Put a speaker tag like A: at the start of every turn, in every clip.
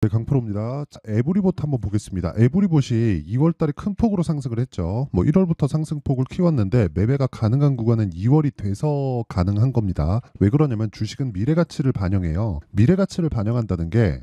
A: 네, 강프로입니다. 자, 에브리봇 한번 보겠습니다. 에브리봇이 2월달에 큰 폭으로 상승을 했죠. 뭐 1월부터 상승폭을 키웠는데 매매가 가능한 구간은 2월이 돼서 가능한 겁니다. 왜 그러냐면 주식은 미래 가치를 반영해요. 미래 가치를 반영한다는 게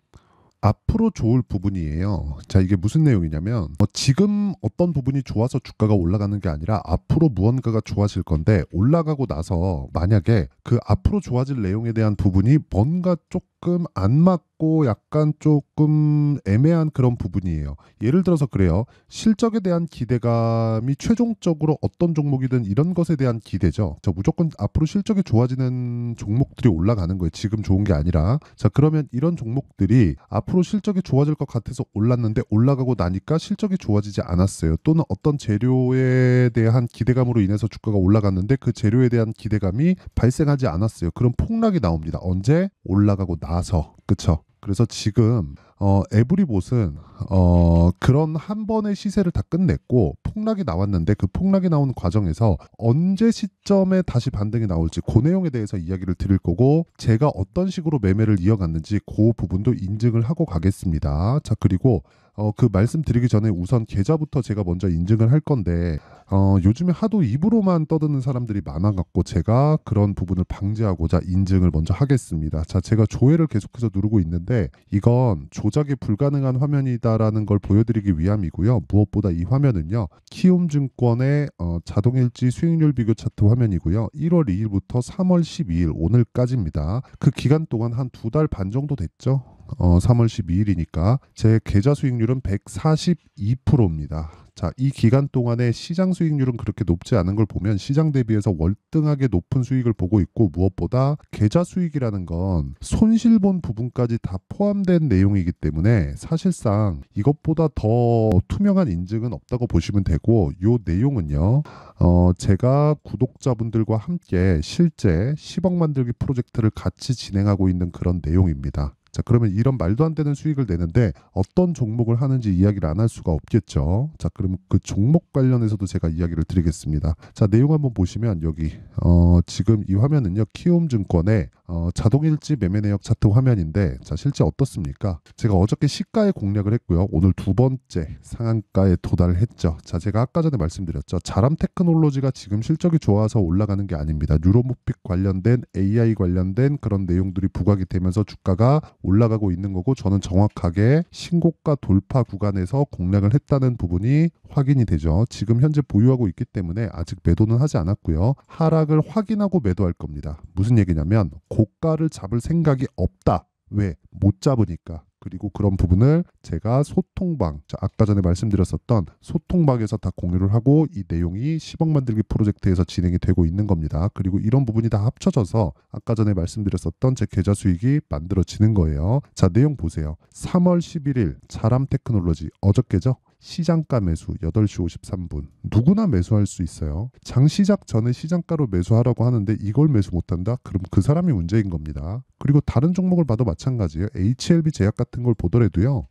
A: 앞으로 좋을 부분이에요. 자, 이게 무슨 내용이냐면, 뭐 지금 어떤 부분이 좋아서 주가가 올라가는 게 아니라 앞으로 무언가가 좋아질 건데, 올라가고 나서 만약에 그 앞으로 좋아질 내용에 대한 부분이 뭔가 조금 안 맞고, 같고 약간 조금 애매한 그런 부분이에요. 예를 들어서 그래요. 실적에 대한 기대감이 최종적으로 어떤 종목이든 이런 것에 대한 기대죠. 저 무조건 앞으로 실적이 좋아지는 종목들이 올라가는 거예요. 지금 좋은 게 아니라. 자, 그러면 이런 종목들이 앞으로 실적이 좋아질 것 같아서 올랐는데 올라가고 나니까 실적이 좋아지지 않았어요. 또는 어떤 재료에 대한 기대감으로 인해서 주가가 올라갔는데 그 재료에 대한 기대감이 발생하지 않았어요. 그럼 폭락이 나옵니다. 언제 올라가고 나서 그쵸 그래서 지금 어, 에브리봇은 어, 그런 한 번의 시세를 다 끝냈고 폭락이 나왔는데 그 폭락이 나온 과정에서 언제 시점에 다시 반등이 나올지 그 내용에 대해서 이야기를 드릴 거고 제가 어떤 식으로 매매를 이어갔는지 그 부분도 인증을 하고 가겠습니다. 자 그리고 어, 그 말씀드리기 전에 우선 계좌부터 제가 먼저 인증을 할 건데 어, 요즘에 하도 입으로만 떠드는 사람들이 많아갖고 제가 그런 부분을 방지하고자 인증을 먼저 하겠습니다. 자, 제가 조회를 계속해서 누르고 있는데 이건 조작이 불가능한 화면이다라는 걸 보여드리기 위함이고요. 무엇보다 이 화면은요. 키움증권의 어, 자동일지 수익률 비교 차트 화면이고요. 1월 2일부터 3월 12일 오늘까지입니다. 그 기간 동안 한 두 달 반 정도 됐죠. 어, 3월 12일이니까 제 계좌 수익률은 142%입니다. 자, 이 기간 동안에 시장 수익률은 그렇게 높지 않은 걸 보면 시장 대비해서 월등하게 높은 수익을 보고 있고 무엇보다 계좌 수익이라는 건 손실 본 부분까지 다 포함된 내용이기 때문에 사실상 이것보다 더 투명한 인증은 없다고 보시면 되고 요 내용은요. 어, 제가 구독자분들과 함께 실제 10억 만들기 프로젝트를 같이 진행하고 있는 그런 내용입니다. 자, 그러면 이런 말도 안 되는 수익을 내는데 어떤 종목을 하는지 이야기를 안 할 수가 없겠죠. 자, 그러면 그 종목 관련해서도 제가 이야기를 드리겠습니다. 자, 내용 한번 보시면 여기 어, 지금 이 화면은요. 키움증권의 어, 자동일지 매매 내역 차트 화면인데 자 실제 어떻습니까? 제가 어저께 시가에 공략을 했고요. 오늘 두 번째 상한가에 도달했죠. 자 제가 아까 전에 말씀드렸죠. 자람 테크놀로지가 지금 실적이 좋아서 올라가는 게 아닙니다. 유로모픽 관련된 AI 관련된 그런 내용들이 부각이 되면서 주가가 올라가고 있는 거고 저는 정확하게 신고가 돌파 구간에서 공략을 했다는 부분이 확인이 되죠. 지금 현재 보유하고 있기 때문에 아직 매도는 하지 않았고요. 하락을 확인하고 매도할 겁니다. 무슨 얘기냐면 고가를 잡을 생각이 없다. 왜? 못 잡으니까. 그리고 그런 부분을 제가 소통방, 아까 전에 말씀드렸었던 소통방에서 다 공유를 하고 이 내용이 10억 만들기 프로젝트에서 진행이 되고 있는 겁니다. 그리고 이런 부분이 다 합쳐져서 아까 전에 말씀드렸었던 제 계좌 수익이 만들어지는 거예요. 자, 내용 보세요. 3월 11일 자람 테크놀로지 어저께죠? 시장가 매수 8시 53분 누구나 매수할 수 있어요. 장 시작 전에 시장가로 매수하라고 하는데 이걸 매수 못한다? 그럼 그 사람이 문제인 겁니다. 그리고 다른 종목을 봐도 마찬가지예요. HLB 제약 같은 걸 보더라도요.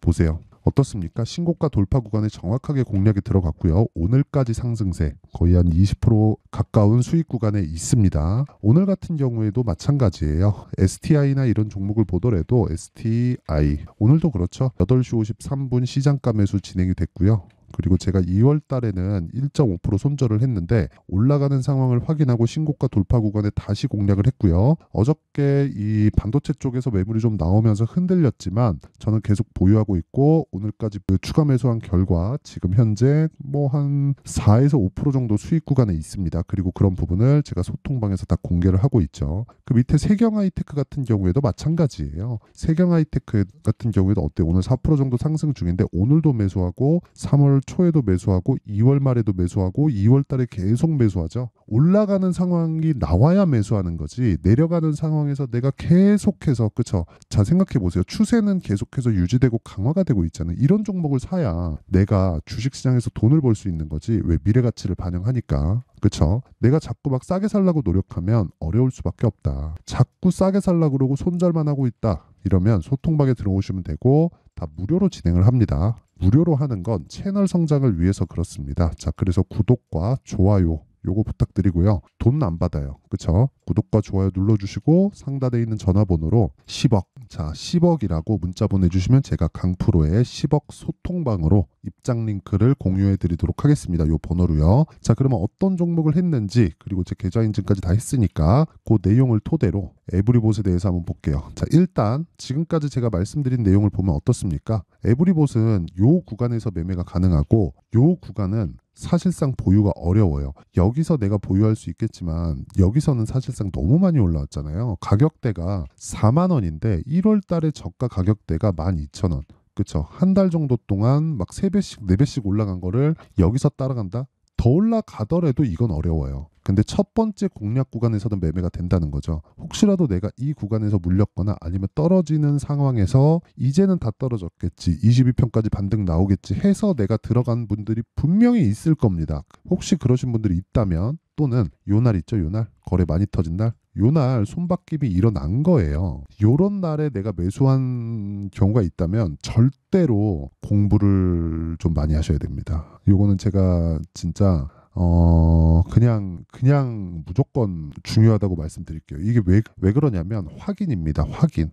A: 보세요. 어떻습니까? 신고가 돌파 구간에 정확하게 공략이 들어갔고요. 오늘까지 상승세 거의 한 20% 가까운 수익 구간에 있습니다. 오늘 같은 경우에도 마찬가지예요. STI나 이런 종목을 보더라도 STI 오늘도 그렇죠. 8시 53분 시장 가 매수 진행이 됐고요. 그리고 제가 2월 달에는 1.5% 손절을 했는데 올라가는 상황을 확인하고 신고가 돌파 구간에 다시 공략을 했고요. 어저께 이 반도체 쪽에서 매물이 좀 나오면서 흔들렸지만 저는 계속 보유하고 있고 오늘까지 그 추가 매수한 결과 지금 현재 뭐 한 4에서 5% 정도 수익 구간에 있습니다. 그리고 그런 부분을 제가 소통방에서 다 공개를 하고 있죠. 그 밑에 세경 하이테크 같은 경우에도 마찬가지예요. 세경 하이테크 같은 경우에도 어때 오늘 4% 정도 상승 중인데 오늘도 매수하고 3월 초에도 매수하고 2월 말에도 매수하고 2월 달에 계속 매수하죠. 올라가는 상황이 나와야 매수하는 거지 내려가는 상황에서 내가 계속해서 그쵸? 자 생각해 보세요. 추세는 계속해서 유지되고 강화가 되고 있잖아요. 이런 종목을 사야 내가 주식시장에서 돈을 벌 수 있는 거지 왜 미래 가치를 반영하니까 그쵸? 내가 자꾸 막 싸게 살라고 노력하면 어려울 수밖에 없다. 자꾸 싸게 살라고 그러고 손절만 하고 있다. 이러면 소통방에 들어오시면 되고 다 무료로 진행을 합니다. 무료로 하는 건 채널 성장을 위해서 그렇습니다. 자, 그래서 구독과 좋아요 요거 부탁드리고요. 돈 안 받아요. 그쵸? 구독과 좋아요 눌러주시고 상단에 있는 전화번호로 10억 자 10억이라고 문자 보내주시면 제가 강프로의 10억 소통방으로 입장 링크를 공유해 드리도록 하겠습니다. 요 번호로요. 자 그러면 어떤 종목을 했는지 그리고 제 계좌 인증까지 다 했으니까 그 내용을 토대로 에브리봇에 대해서 한번 볼게요. 자 일단 지금까지 제가 말씀드린 내용을 보면 어떻습니까? 에브리봇은 요 구간에서 매매가 가능하고 요 구간은 사실상 보유가 어려워요. 여기서 내가 보유할 수 있겠지만 여기서는 사실상 너무 많이 올라왔잖아요. 가격대가 4만 원인데 1월 달에 저가 가격대가 12,000원. 그쵸 한 달 정도 동안 막 세배씩네배씩 네 올라간 거를 여기서 따라간다? 더 올라가더라도 이건 어려워요. 근데 첫 번째 공략 구간에서는 매매가 된다는 거죠. 혹시라도 내가 이 구간에서 물렸거나 아니면 떨어지는 상황에서 이제는 다 떨어졌겠지. 22평까지 반등 나오겠지 해서 내가 들어간 분들이 분명히 있을 겁니다. 혹시 그러신 분들이 있다면 또는 요 날 있죠 요날 거래 많이 터진 날 요날 손바뀜이 일어난 거예요. 요런 날에 내가 매수한 경우가 있다면 절대로 공부를 좀 많이 하셔야 됩니다. 요거는 제가 진짜 어 그냥 그냥 무조건 중요하다고 말씀드릴게요. 이게 왜 왜 그러냐면 확인입니다. 확인.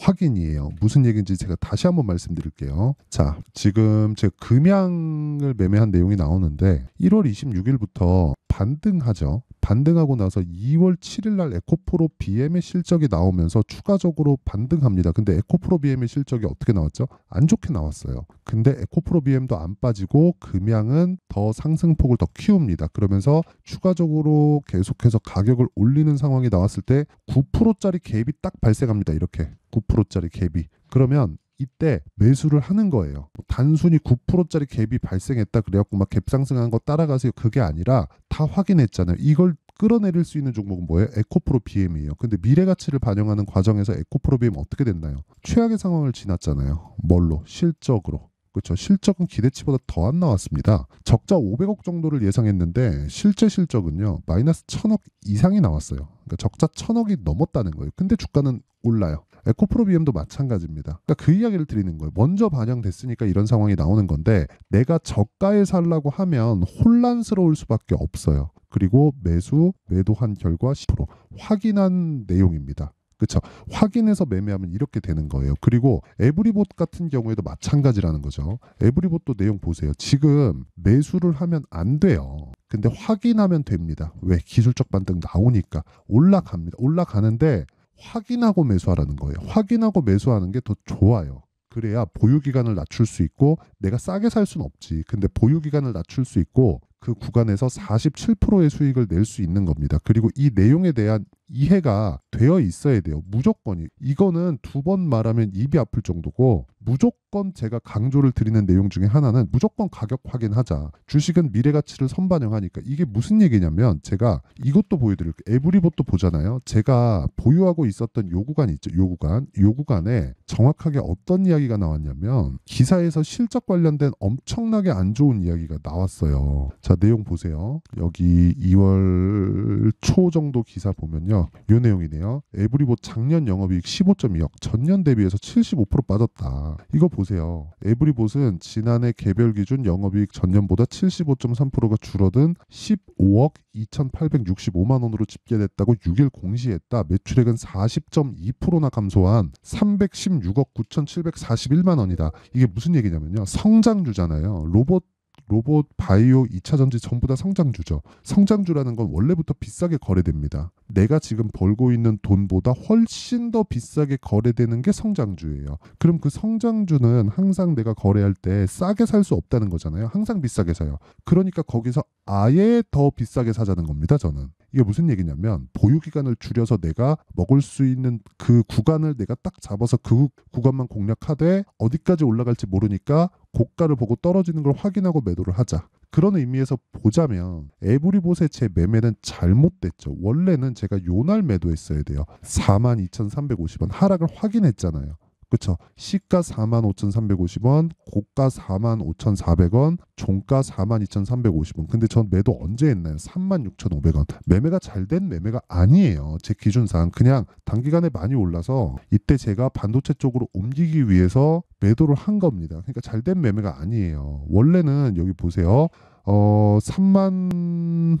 A: 확인이에요. 무슨 얘기인지 제가 다시 한번 말씀드릴게요. 자, 지금 제가 금양을 매매한 내용이 나오는데 1월 26일부터 반등하죠. 반등하고 나서 2월 7일 날 에코프로 BM의 실적이 나오면서 추가적으로 반등합니다. 근데 에코프로 BM의 실적이 어떻게 나왔죠? 안 좋게 나왔어요. 근데 에코프로 BM도 안 빠지고 금양은 더 상승폭을 더 키웁니다. 그러면서 추가적으로 계속해서 가격을 올리는 상황이 나왔을 때 9%짜리 갭이 딱 발생합니다. 이렇게 9%짜리 갭이. 그러면 이때 매수를 하는 거예요. 뭐 단순히 9%짜리 갭이 발생했다 그래갖고 막 갭 상승한 거 따라가세요. 그게 아니라 다 확인했잖아요. 이걸 끌어내릴 수 있는 종목은 뭐예요? 에코프로 BM이에요. 근데 미래 가치를 반영하는 과정에서 에코프로 BM 어떻게 됐나요? 최악의 상황을 지났잖아요. 뭘로? 실적으로. 그렇죠. 실적은 기대치보다 더 안 나왔습니다. 적자 500억 정도를 예상했는데 실제 실적은요 마이너스 1000억 이상이 나왔어요. 그러니까 적자 1000억이 넘었다는 거예요. 근데 주가는 올라요. 에코프로 비엠도 마찬가지입니다. 그러니까 그 이야기를 드리는 거예요. 먼저 반영됐으니까 이런 상황이 나오는 건데 내가 저가에 살라고 하면 혼란스러울 수밖에 없어요. 그리고 매수 매도한 결과 10% 확인한 내용입니다. 그렇죠. 확인해서 매매하면 이렇게 되는 거예요. 그리고 에브리봇 같은 경우에도 마찬가지라는 거죠. 에브리봇도 내용 보세요. 지금 매수를 하면 안 돼요. 근데 확인하면 됩니다. 왜 기술적 반등 나오니까 올라갑니다. 올라가는데 확인하고 매수하라는 거예요. 확인하고 매수하는 게 더 좋아요. 그래야 보유 기간을 낮출 수 있고 내가 싸게 살 수는 없지. 근데 보유 기간을 낮출 수 있고 그 구간에서 47%의 수익을 낼 수 있는 겁니다. 그리고 이 내용에 대한 이해가 되어 있어야 돼요. 무조건이. 이거는 두 번 말하면 입이 아플 정도고 무조건 제가 강조를 드리는 내용 중에 하나는 무조건 가격 확인하자. 주식은 미래 가치를 선반영하니까 이게 무슨 얘기냐면 제가 이것도 보여드릴게요. 에브리봇도 보잖아요. 제가 보유하고 있었던 요 구간 있죠. 요 구간. 요 구간에 정확하게 어떤 이야기가 나왔냐면 기사에서 실적 관련된 엄청나게 안 좋은 이야기가 나왔어요. 자, 내용 보세요. 여기 2월 초 정도 기사 보면요. 요 내용이네요. 에브리봇 작년 영업이익 15.2억, 전년 대비해서 75% 빠졌다. 이거 보세요. 에브리봇은 지난해 개별 기준 영업이익 전년보다 75.3%가 줄어든 15억 2,865만 원으로 집계됐다고 6일 공시했다. 매출액은 40.2%나 감소한 316억 9,741만 원이다. 이게 무슨 얘기냐면요. 성장주잖아요. 로봇 로봇, 바이오, 2차 전지 전부 다 성장주죠. 성장주라는 건 원래부터 비싸게 거래됩니다. 내가 지금 벌고 있는 돈보다 훨씬 더 비싸게 거래되는 게 성장주예요. 그럼 그 성장주는 항상 내가 거래할 때 싸게 살 수 없다는 거잖아요. 항상 비싸게 사요. 그러니까 거기서 아예 더 비싸게 사자는 겁니다, 저는. 이게 무슨 얘기냐면 보유 기간을 줄여서 내가 먹을 수 있는 그 구간을 내가 딱 잡아서 그 구간만 공략하되 어디까지 올라갈지 모르니까 고가를 보고 떨어지는 걸 확인하고 매도를 하자. 그런 의미에서 보자면 에브리봇의 제 매매는 잘못됐죠. 원래는 제가 요날 매도했어야 돼요. 42,350원 하락을 확인했잖아요. 그쵸 시가 45,350원 고가 45,400원 종가 42,350원 근데 전 매도 언제 했나요 36,500원 매매가 잘 된 매매가 아니에요 제 기준상 그냥 단기간에 많이 올라서 이때 제가 반도체 쪽으로 옮기기 위해서 매도를 한 겁니다 그러니까 잘 된 매매가 아니에요 원래는 여기 보세요 어 3만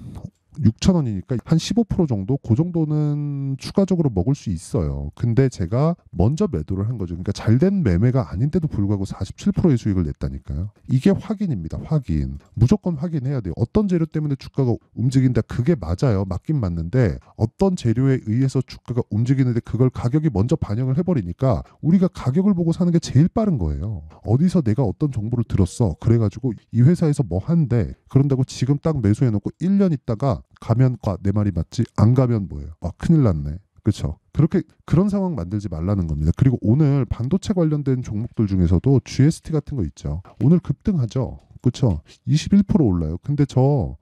A: 6천 원이니까 한 15% 정도 그 정도는 추가적으로 먹을 수 있어요. 근데 제가 먼저 매도를 한 거죠. 그러니까 잘된 매매가 아닌데도 불구하고 47%의 수익을 냈다니까요. 이게 확인입니다. 확인. 무조건 확인해야 돼요. 어떤 재료 때문에 주가가 움직인다. 그게 맞아요. 맞긴 맞는데 어떤 재료에 의해서 주가가 움직이는데 그걸 가격이 먼저 반영을 해버리니까 우리가 가격을 보고 사는 게 제일 빠른 거예요. 어디서 내가 어떤 정보를 들었어. 그래가지고 이 회사에서 뭐 한데 그런다고 지금 딱 매수해놓고 1년 있다가 가면 과 내 말이 맞지 안 가면 뭐예요? 아 큰일 났네. 그렇죠. 그렇게 그런 상황 만들지 말라는 겁니다. 그리고 오늘 반도체 관련된 종목들 중에서도 GST 같은 거 있죠. 오늘 급등하죠. 그렇죠. 21% 올라요. 근데 저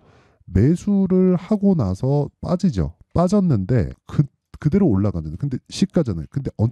A: 매수를 하고 나서 빠지죠. 빠졌는데 그 그대로 올라가잖아요. 근데 시가잖아요. 근데 어,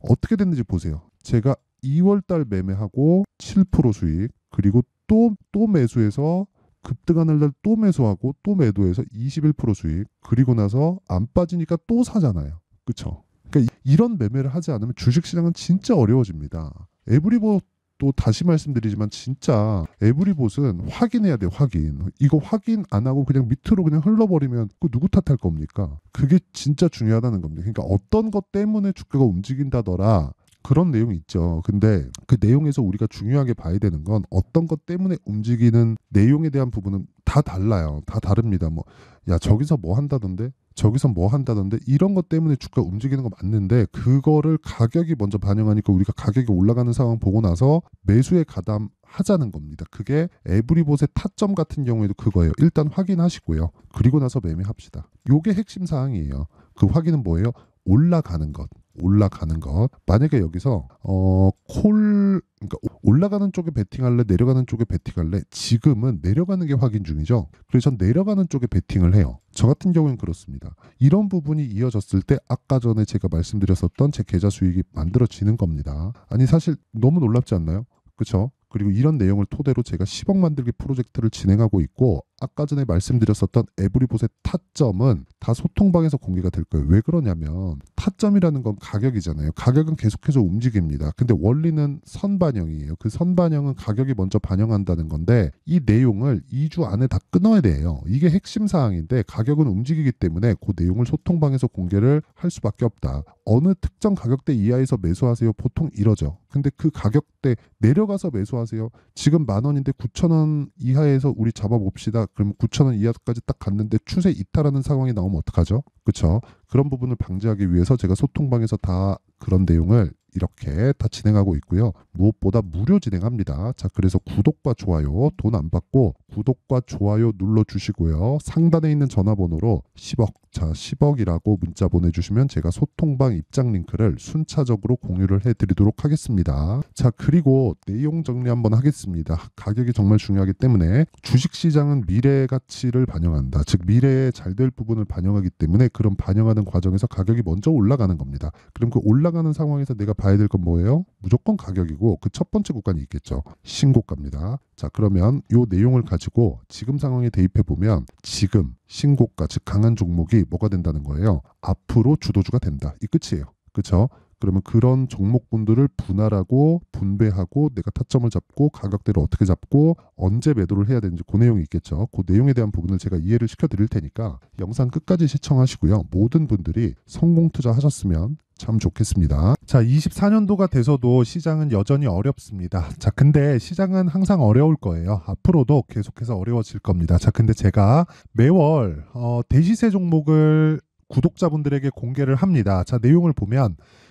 A: 어떻게 됐는지 보세요. 제가 2월달 매매하고 7% 수익 그리고 또, 또 매수해서 급등하는 날 또 매수하고 또 매도해서 21% 수익 그리고 나서 안 빠지니까 또 사잖아요. 그쵸? 그러니까 이런 매매를 하지 않으면 주식시장은 진짜 어려워집니다. 에브리봇도 다시 말씀드리지만 진짜 에브리봇은 확인해야 돼 확인 이거 확인 안 하고 그냥 밑으로 그냥 흘러버리면 그 누구 탓할 겁니까 그게 진짜 중요하다는 겁니다 그러니까 어떤 것 때문에 주가가 움직인다더라 그런 내용이 있죠. 근데 그 내용에서 우리가 중요하게 봐야 되는 건 어떤 것 때문에 움직이는 내용에 대한 부분은 다 달라요. 다 다릅니다. 뭐, 야, 저기서 뭐 한다던데? 저기서 뭐 한다던데? 이런 것 때문에 주가 움직이는 거 맞는데, 그거를 가격이 먼저 반영하니까 우리가 가격이 올라가는 상황 보고 나서 매수에 가담, 하자는 겁니다. 그게 에브리봇의 타점 같은 경우에도 그거예요. 일단 확인하시고요. 그리고 나서 매매합시다. 요게 핵심 사항이에요. 그 확인은 뭐예요? 올라가는 것. 올라가는 것. 만약에 여기서 어, 콜 그러니까 올라가는 쪽에 베팅할래 내려가는 쪽에 베팅할래 지금은 내려가는 게 확인 중이죠. 그래서 전 내려가는 쪽에 베팅을 해요. 저 같은 경우엔 그렇습니다. 이런 부분이 이어졌을 때 아까 전에 제가 말씀드렸었던 제 계좌 수익이 만들어지는 겁니다. 아니 사실 너무 놀랍지 않나요? 그쵸 그리고 이런 내용을 토대로 제가 10억 만들기 프로젝트를 진행하고 있고 아까 전에 말씀드렸었던 에브리봇의 타점은 다 소통방에서 공개가 될 거예요. 왜 그러냐면 타점이라는 건 가격이잖아요. 가격은 계속해서 움직입니다. 근데 원리는 선반영이에요. 그 선반영은 가격이 먼저 반영한다는 건데 이 내용을 2주 안에 다 끊어야 돼요. 이게 핵심 사항인데 가격은 움직이기 때문에 그 내용을 소통방에서 공개를 할 수밖에 없다. 어느 특정 가격대 이하에서 매수하세요. 보통 이러죠. 근데 그 가격대 내려가서 매수하세요. 지금 만 원인데 9천 원 이하에서 우리 잡아봅시다. 그러면 9천원 이하까지 딱 갔는데 추세 이탈하는 상황이 나오면 어떡하죠? 그쵸 그런 부분을 방지하기 위해서 제가 소통방에서 다 그런 내용을 이렇게 다 진행하고 있고요. 무엇보다 무료 진행합니다. 자, 그래서 구독과 좋아요 돈 안 받고 구독과 좋아요 눌러 주시고요. 상단에 있는 전화번호로 10억 자 10억이라고 문자 보내주시면 제가 소통방 입장 링크를 순차적으로 공유를 해드리도록 하겠습니다. 자 그리고 내용 정리 한번 하겠습니다. 가격이 정말 중요하기 때문에 주식시장은 미래 의 가치를 반영한다. 즉 미래에 잘 될 부분을 반영하기 때문에 그런 반영하는 과정에서 가격이 먼저 올라가는 겁니다. 그럼 그 올라가는 상황에서 내가 봐야 될 건 뭐예요? 무조건 가격이고 그 첫 번째 구간이 있겠죠. 신고가입니다. 자, 그러면 요 내용을 가지고 지금 상황에 대입해 보면 지금 신고가 즉 강한 종목이 뭐가 된다는 거예요. 앞으로 주도주가 된다. 이 끝이에요. 그쵸 그러면 그런 종목군들을 분할하고 분배하고 내가 타점을 잡고 가격대를 어떻게 잡고 언제 매도를 해야 되는지 그 내용이 있겠죠. 그 내용에 대한 부분을 제가 이해를 시켜드릴 테니까 영상 끝까지 시청하시고요. 모든 분들이 성공 투자하셨으면 참 좋겠습니다. 자, 24년도가 돼서도 시장은 여전히 어렵습니다. 자, 근데 시장은 항상 어려울 거예요. 앞으로도 계속해서 어려워질 겁니다. 자, 근데 제가 매월 어, 대시세 종목을 구독자분들에게 공개를 합니다. 자, 내용을 보면